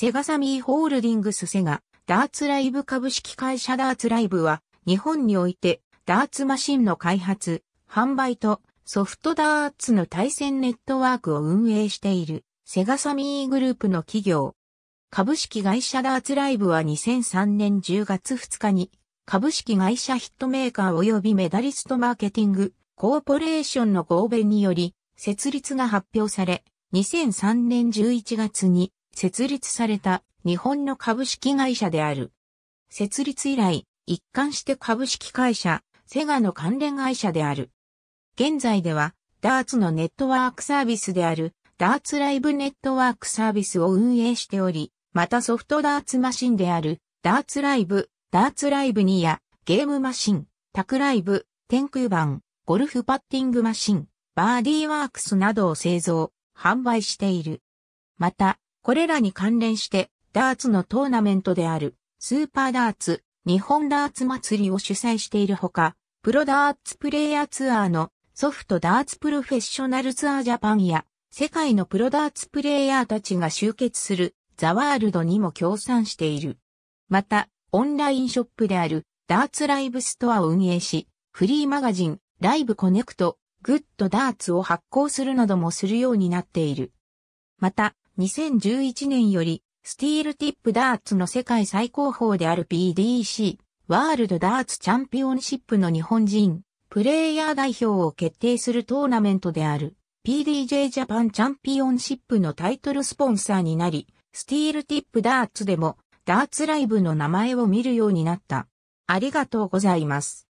セガサミーホールディングスセガ、ダーツライブ株式会社ダーツライブは、日本において、ダーツマシンの開発、販売と、ソフトダーツの対戦ネットワークを運営している、セガサミーグループの企業。株式会社ダーツライブは2003年10月2日に、株式会社ヒットメーカー及びメダリストマーケティング、コーポレーションの合弁により、設立が発表され、2003年11月に設立された日本の株式会社である。設立以来、一貫して株式会社、セガの関連会社である。現在では、ダーツのネットワークサービスである、ダーツライブネットワークサービスを運営しており、またソフトダーツマシンである、ダーツライブ、ダーツライブ2や、ゲームマシン、タクライブ、天空版、ゴルフパッティングマシン、バーディーワークスなどを製造、販売している。また、これらに関連して、ダーツのトーナメントである、スーパーダーツ、日本ダーツ祭りを主催しているほか、プロダーツプレイヤーツアーのソフトダーツプロフェッショナルツアージャパンや、世界のプロダーツプレイヤーたちが集結するザワールドにも協賛している。また、オンラインショップであるダーツライブストアを運営し、フリーマガジン、ライブコネクト、グッドダーツを発行するなどもするようになっている。また、2011年より、スティールティップダーツの世界最高峰である PDC、ワールドダーツチャンピオンシップの日本人、プレイヤー代表を決定するトーナメントである、PDJ ジャパンチャンピオンシップのタイトルスポンサーになり、スティールティップダーツでも、ダーツライブの名前を見るようになった。ありがとうございます。